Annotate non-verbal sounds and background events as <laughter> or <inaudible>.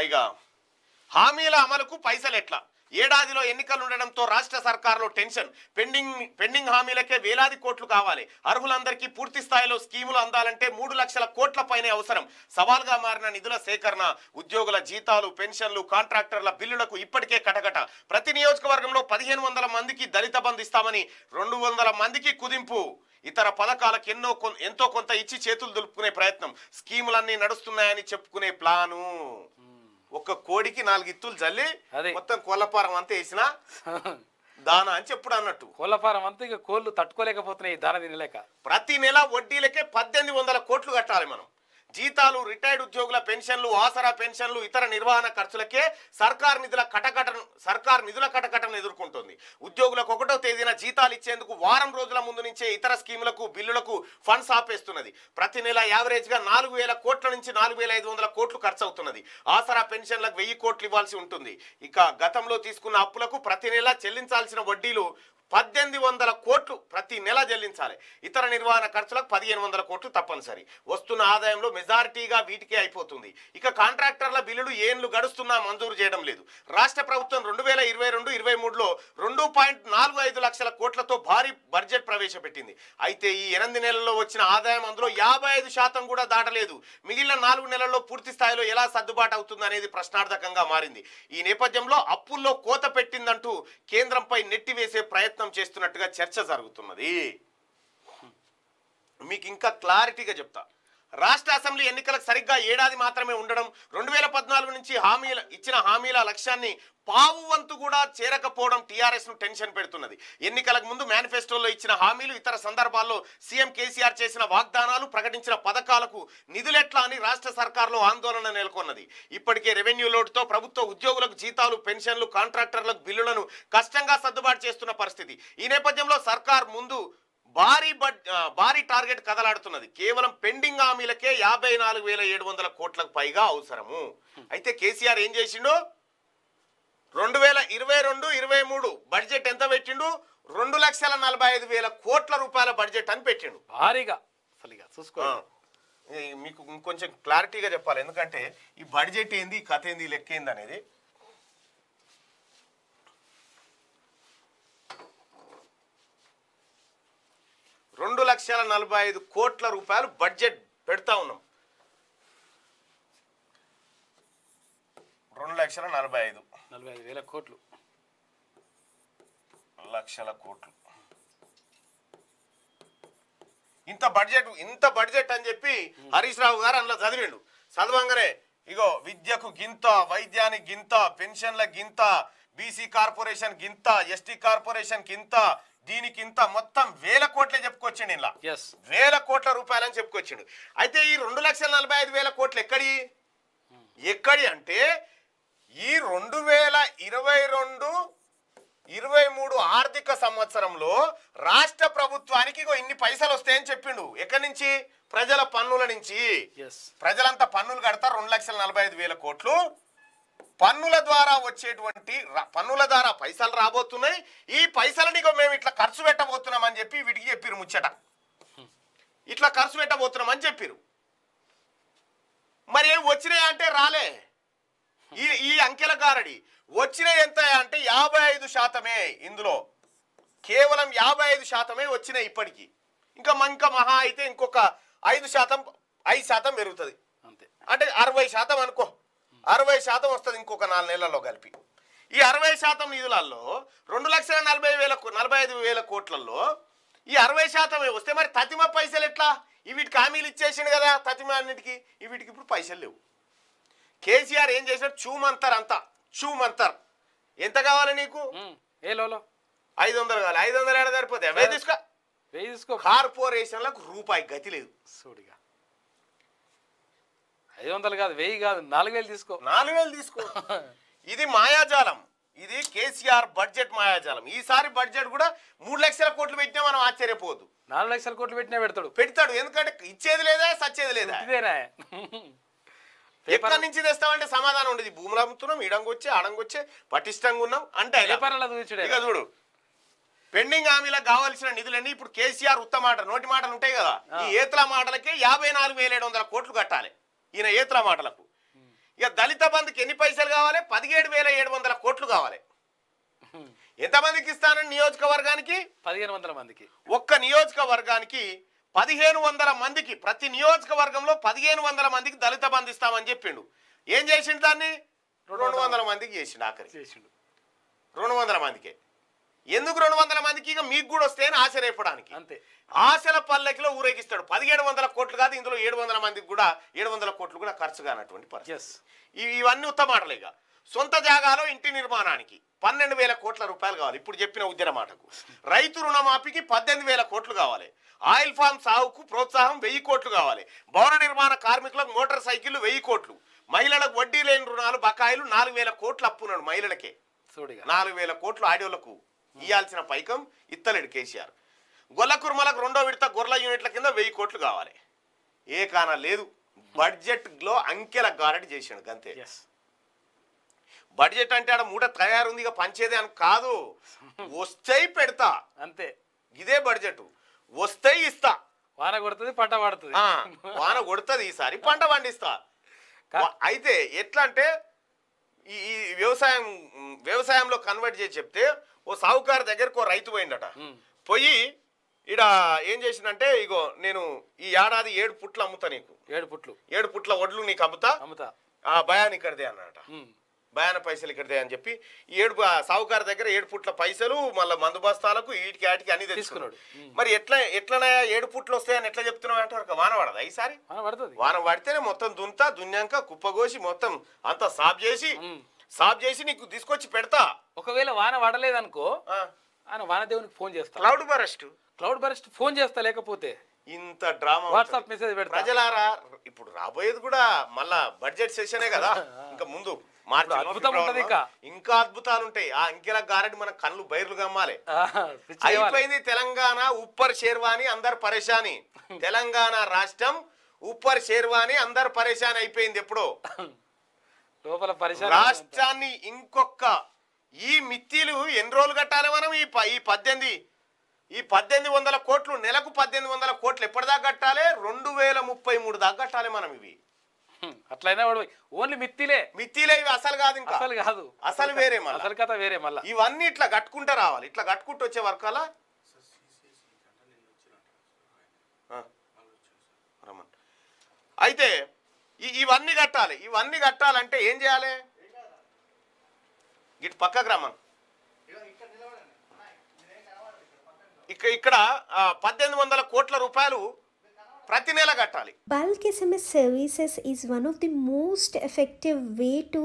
హాయిగా హామీల అమలుకు పైసలు ఎట్లా ఏడాదిలో ఎన్నికలు ఉండడంతో రాష్ట్ర సర్కార్లో టెన్షన్ పెండింగ్ పెండింగ్ హామీలకే వేలాది కోట్లు కావాలి అర్హులందరికీ పూర్తి స్థాయిలో స్కీములు అందాలంటే మూడు లక్షల కోట్ల పైనే అవసరం సవాల్గా మారిన నిధుల సేకరణ ఉద్యోగుల జీతాలు పెన్షన్లు కాంట్రాక్టర్ల బిల్లులకు ఇప్పటికే కటకట ప్రతి నియోజకవర్గంలో పదిహేను వందల మందికి దళిత బంధు ఇస్తామని రెండు వందల మందికి కుదింపు ఇతర పథకాలకు ఎన్నో ఎంతో కొంత ఇచ్చి చేతులు దులుపుకునే ప్రయత్నం స్కీములన్నీ నడుస్తున్నాయని చెప్పుకునే ప్లాను ఒక్క కోడికి నాలుగు ఇత్తులు చల్లి మొత్తం కోళ్ళపారం అంతా వేసిన <laughs> దానా అని చెప్పుడు అన్నట్టు కోళ్ళపారం అంతా ఇక కోళ్ళు తట్టుకోలేకపోతున్నాయి దాన తినలేక ప్రతి నెల వడ్డీలకే పద్దెనిమిది వందల కోట్లు కట్టాలి మనం జీతాలు రిటైర్డ్ ఉద్యోగుల పెన్షన్లు ఆసరా పెన్షన్లు ఇతర నిర్వహణ ఖర్చులకే సర్కార్ నిధుల కటకటను సర్కార్ నిధుల కటకటను ఎదుర్కొంటుంది ఉద్యోగులకు ఒకటో తేదీన జీతాలు ఇచ్చేందుకు వారం రోజుల ముందు నుంచే ఇతర స్కీములకు బిల్లులకు ఫండ్స్ ఆపేస్తున్నది ప్రతి నెల యావరేజ్గా నాలుగు వేల కోట్ల నుంచి నాలుగు వేల ఐదు వందల కోట్లు ఖర్చు అవుతున్నది ఆసరా పెన్షన్లకు వెయ్యి కోట్లు ఇవ్వాల్సి ఉంటుంది ఇక గతంలో తీసుకున్న అప్పులకు ప్రతి నెల చెల్లించాల్సిన వడ్డీలు పద్దెనిమిది వందల కోట్లు ప్రతి నెల చెల్లించాలి ఇతర నిర్వహణ ఖర్చులకు పదిహేను వందల కోట్లు తప్పనిసరి వస్తున్న ఆదాయంలో మెజారిటీగా వీటికే అయిపోతుంది ఇక కాంట్రాక్టర్ల బిల్లులు ఏండ్లు గడుస్తున్నా మంజూరు చేయడం లేదు రాష్ట్ర ప్రభుత్వం రెండు వేల ఇరవై రెండు ఇరవై మూడులో రెండు పాయింట్ నాలుగు ఐదు లక్షల కోట్లతో భారీ బడ్జెట్ ప్రవేశపెట్టింది అయితే ఈ ఎనిమిది నెలల్లో వచ్చిన ఆదాయం అందులో యాభై ఐదు శాతం కూడా దాటలేదు మిగిలిన నాలుగు నెలల్లో పూర్తి స్థాయిలో ఎలా సర్దుబాటు అవుతుంది అనేది ప్రశ్నార్థకంగా మారింది ఈ నేపథ్యంలో అప్పుల్లో కోత పెట్టిందంటూ కేంద్రంపై నెట్టివేసే ప్రయత్నం ప్రయత్నం చేస్తున్నట్టుగా చర్చ జరుగుతున్నది మీకు ఇంకా క్లారిటీగా చెప్తా రాష్ట్ర అసెంబ్లీ ఎన్నికలకు సరిగ్గా ఏడాది మాత్రమే ఉండడం రెండు వేల పద్నాలుగు నుంచి హామీల ఇచ్చిన హామీల లక్ష్యాన్ని పావు వంతు కూడా చేరకపోవడం టీఆర్ఎస్ ను టెన్షన్ పెడుతున్నది ఎన్నికలకు ముందు మేనిఫెస్టోలో ఇచ్చిన హామీలు ఇతర సందర్భాల్లో సీఎం కేసీఆర్ చేసిన వాగ్దానాలు ప్రకటించిన పథకాలకు నిధులెట్లా అని రాష్ట్ర సర్కార్లో ఆందోళన నెలకొన్నది ఇప్పటికే రెవెన్యూ లోటుతో ప్రభుత్వ ఉద్యోగులకు జీతాలు పెన్షన్లు కాంట్రాక్టర్లకు బిల్లులను కష్టంగా సర్దుబాటు చేస్తున్న పరిస్థితి ఈ నేపథ్యంలో సర్కార్ ముందు భారీ బడ్ భారీ టార్గెట్ కదలాడుతున్నది కేవలం పెండింగ్ హామీలకే యాభై నాలుగు వేల ఏడు వందల కోట్లకు పైగా అవసరము అయితే కేసీఆర్ ఏం చేసిండు రెండు వేల ఇరవై రెండు ఇరవై మూడు బడ్జెట్ ఎంత పెట్టిండు రెండు లక్షల నలభై ఐదు వేల కోట్ల రూపాయల బడ్జెట్ అని పెట్టిండు భారీగా అసలుగా చూసుకో మీకు ఇంకొంచెం క్లారిటీగా చెప్పాలి ఎందుకంటే ఈ బడ్జెట్ ఏంది కథ ఏంది లెక్క ఏంది అనేది లక్షల నలభై ఐదు కోట్ల రూపాయలు బడ్జెట్ పెడతా ఉన్నాం రెండు లక్షల నలభై ఐదు నలభై ఐదు వేల కోట్లు లక్షల కోట్లు ఇంత బడ్జెట్ ఇంత బడ్జెట్ అని చెప్పి హరీష్ రావు గారు అందులో చదివిండు చదవంగానే ఇగో విద్యకు గింత వైద్యానికి గింత పెన్షన్ల గింత బీసీ కార్పొరేషన్ గింత ఎస్టీ కార్పొరేషన్ కింత దీనికింత మొత్తం వేల కోట్లే చెప్పుకొచ్చిండు ఇలా వేల కోట్ల రూపాయలని చెప్పుకొచ్చిండు అయితే ఈ రెండు లక్షల నలభై ఐదు వేల కోట్లు ఎక్కడి ఎక్కడి అంటే ఈ రెండు వేల ఇరవై రెండు ఇరవై మూడు ఆర్థిక సంవత్సరంలో రాష్ట్ర ప్రభుత్వానికి ఇన్ని పైసలు వస్తాయని చెప్పిండు ఎక్కడి నుంచి ప్రజల పన్నుల నుంచి ప్రజలంతా పన్నులు కడతారు రెండు లక్షల నలభై ఐదు వేల కోట్లు పన్నుల ద్వారా వచ్చేటువంటి పన్నుల ద్వారా పైసలు రాబోతున్నాయి ఈ పైసలని మేము ఇట్లా ఖర్చు పెట్టబోతున్నాం అని చెప్పి వీటికి చెప్పిరు ముచ్చట ఇట్లా ఖర్చు పెట్టబోతున్నాం అని చెప్పిరు మరి ఏం వచ్చినాయి అంటే రాలే ఈ ఈ అంకెల కారడి వచ్చిన ఎంత అంటే యాభై ఐదు శాతమే ఇందులో కేవలం యాభై ఐదు శాతమే వచ్చినాయి ఇప్పటికీ ఇంకా మంక మహా అయితే ఇంకొక ఐదు శాతం ఐదు శాతం పెరుగుతుంది అంతే అంటే అరవై శాతం అనుకో అరవై శాతం వస్తుంది ఇంకొక నాలుగు నెలల్లో కలిపి ఈ అరవై శాతం నిధులలో రెండు లక్షల నలభై వేల నలభై ఐదు వేల కోట్లలో ఈ అరవై శాతం వస్తే మరి తతిమ పైసలు ఎట్లా వీటికి హామీలు ఇచ్చేసిండు కదా తతిమ అన్నిటికీ వీటికి ఇప్పుడు పైసలు లేవు కేసీఆర్ ఏం చేసినాడు చూమంతర్ అంతా చూమంతర్ ఎంత కావాలి నీకు ఏ లోలో ఐదు వందలు కావాలి ఐదు వందలు ఏడాది సరిపోతే తీసుకో తీసుకో కార్పొరేషన్లకు రూపాయి గతి లేదు సూడిగా ఐదు వందలు కాదు వెయ్యి కాదు నాలుగు వేలు తీసుకో నాలుగు వేలు తీసుకో ఇది మాయాజాలం ఇది కేసీఆర్ బడ్జెట్ మాయాజాలం ఈసారి బడ్జెట్ కూడా మూడు లక్షల కోట్లు పెట్టినా మనం ఆశ్చర్యపోదు నాలుగు లక్షల కోట్లు పెట్టినా పెడతాడు పెడతాడు ఎందుకంటే ఇచ్చేది లేదా సచ్చేది లేదా ఎక్కడి నుంచి తెస్తామంటే సమాధానం ఉండేది భూములు అమ్ముతున్నాం ఇడంగొచ్చే అడంగొచ్చే పటిష్టంగా ఉన్నాం అంటే చూడు పెండింగ్ హామీలకు కావాల్సిన నిధులన్నీ ఇప్పుడు కేసీఆర్ ఉత్తమ మాట నోటి మాటలు ఉంటాయి కదా ఈ ఏతల మాటలకే యాభై నాలుగు వేల ఏడు వందల కోట్లు కట్టాలి ఈయన ఏత్ర మాటలకు ఇక దళిత బంధుకి ఎన్ని పైసలు కావాలి పదిహేడు వేల ఏడు వందల కోట్లు కావాలి ఎంతమందికి ఇస్తానని నియోజకవర్గానికి పదిహేను వందల మందికి ఒక్క నియోజకవర్గానికి పదిహేను వందల మందికి ప్రతి నియోజకవర్గంలో పదిహేను వందల మందికి దళిత బంధు ఇస్తామని చెప్పిండు ఏం చేసిండు దాన్ని రెండు వందల మందికి చేసిండు ఆఖరి చేసిండు రెండు వందల మందికే ఎందుకు రెండు వందల మందికి ఇక మీకు కూడా వస్తాయని ఆశ్చర్యపడానికి అంతే ఆశల పల్లకిలో ఊరేగిస్తాడు పదిహేడు వందల కోట్లు కాదు ఇందులో ఏడు వందల మందికి కూడా ఏడు వందల కోట్లు కూడా ఖర్చు కానటువంటి పరిస్థితి ఇవన్నీ ఉత్తమ ఇక సొంత జాగాలో ఇంటి నిర్మాణానికి పన్నెండు వేల కోట్ల రూపాయలు కావాలి ఇప్పుడు చెప్పిన ఉద్యమ మాటకు రైతు రుణమాఫీకి పద్దెనిమిది వేల కోట్లు కావాలి ఆయిల్ ఫామ్ సాగుకు ప్రోత్సాహం వెయ్యి కోట్లు కావాలి భవన నిర్మాణ కార్మికులకు మోటార్ సైకిళ్లు వెయ్యి కోట్లు మహిళలకు వడ్డీ లేని రుణాలు బకాయిలు నాలుగు వేల కోట్లు అప్పున్నాడు మహిళలకే నాలుగు వేల కోట్లు ఆడియోలకు ఇయ్యాల్సిన పైకం ఇత్తలేడు కేసీఆర్ గొల్ల కుర్మలకు రెండో విడత గొర్రెల యూనిట్ల కింద వెయ్యి కోట్లు కావాలి ఏ కానా లేదు బడ్జెట్ లో అంకెల గారెట్ చేసాడు అంతే బడ్జెట్ అంటే ఆడ మూట తయారుంది ఇక పంచేదే అని కాదు వస్తే పెడతా అంతే ఇదే బడ్జెట్ వస్తే ఇస్తా వాన కొడుతుంది పంట పడుతుంది వాన కొడుతుంది ఈసారి పంట పండిస్తా అయితే ఎట్లా అంటే ఈ వ్యవసాయం వ్యవసాయంలో కన్వర్ట్ చేసి చెప్తే ఓ సాహుకారు దగ్గరకు ఓ రైతు పోయిందట పోయి ఇడ ఏం చేసిందంటే ఇగో నేను ఈ ఏడాది ఏడు పుట్లు అమ్ముతా నీకు ఏడు పుట్లు ఏడు పుట్ల వడ్లు నీకు అమ్ముతా అమ్ముతా ఆ భయాన్ని ఇక్కడదే అన్నట భయాన పైసలు ఇక్కడదే అని చెప్పి ఏడు సావుకారు దగ్గర ఏడు పుట్ల పైసలు మళ్ళీ మందు బస్తాలకు వీటికి ఆటికి అన్ని తెలుసుకున్నాడు మరి ఎట్లా ఎట్లనయా ఏడు పుట్లు వస్తాయని ఎట్లా చెప్తున్నావు అంటే ఒక వాన పడదా ఈసారి వాన పడితేనే మొత్తం దుంతా దున్నాక కుప్పగోసి మొత్తం అంతా సాఫ్ చేసి సాఫ్ చేసి నీకు తీసుకొచ్చి పెడతా ఒకవేళ వాన పడలేదనుకో ఆయన వానదేవునికి ఫోన్ చేస్తా cloud burst cloud burst phone చేస్తా లేకపోతే ఇంత డ్రామా వాట్సాప్ మెసేజ్ పెడతా ప్రజలారా ఇప్పుడు రాబోయేది కూడా మళ్ళా బడ్జెట్ సెషనే కదా <laughs> ఇంకా ముందు అద్భుతం ఇంకా అద్భుతాలు ఉంటాయి ఆ ఇంకెలా గారెడ్ మన కళ్ళు బయర్లు కమ్మాలి అయిపోయింది తెలంగాణ ఉప్పర్ షేర్వాణి అందరు పరేషాని <laughs> తెలంగాణ రాష్ట్రం ఉప్పర్ షేర్వాణి అందరు పరేషాన్ అయిపోయింది ఎప్పుడో <laughs> లోపల రాష్ట్రాన్ని ఇంకొక ఈ మిత్తిలు ఎన్ని రోజులు కట్టాలి మనం ఈ ఈ పద్దెనిమిది ఈ పద్దెనిమిది వందల కోట్లు నెలకు పద్దెనిమిది వందల కోట్లు ఎప్పటిదాకా కట్టాలి రెండు వేల ముప్పై మూడు దాకా కట్టాలి మనం ఇవి అట్లయినా ఓన్లీ మిత్తిలే మిత్తిలే ఇవి అసలు కాదు ఇంకా అసలు కాదు అసలు వేరే మళ్ళీ అసలు కథ వేరే మళ్ళీ ఇవన్నీ ఇట్లా కట్టుకుంటూ రావాలి ఇట్లా కట్టుకుంటూ వచ్చే వరకు అలా అయితే ఇవన్నీ కట్టాలి ఇవన్నీ కట్టాలంటే ఏం చేయాలి ఇటు పక్క క్రమం ఇక ఇక్కడ పద్దెనిమిది వందల కోట్ల రూపాయలు ప్రతి నెల కట్టాలి bulk SMS services is one of the most effective way to